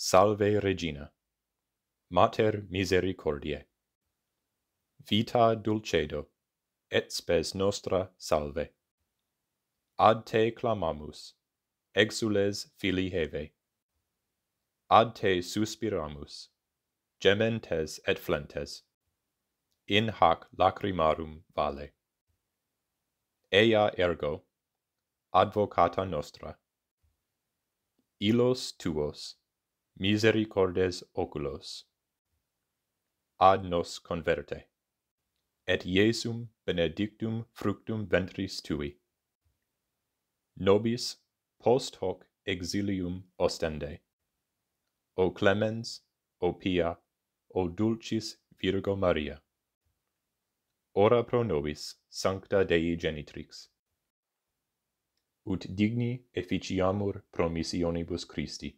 Salve Regina. Mater misericordiae. Vita dulcedo, et spes nostra salve. Ad te clamamus, exules fili heve. Ad te suspiramus, gementes et flentes. In hac lacrimarum vale. Ea ergo, advocata nostra. Ilos tuos, misericordes oculos ad nos converte et iesum benedictum fructum ventris tui nobis post hoc exilium ostende o clemens o pia o dulcis virgo maria ora pro nobis sancta dei genitrix ut digni efficiamur promissionibus christi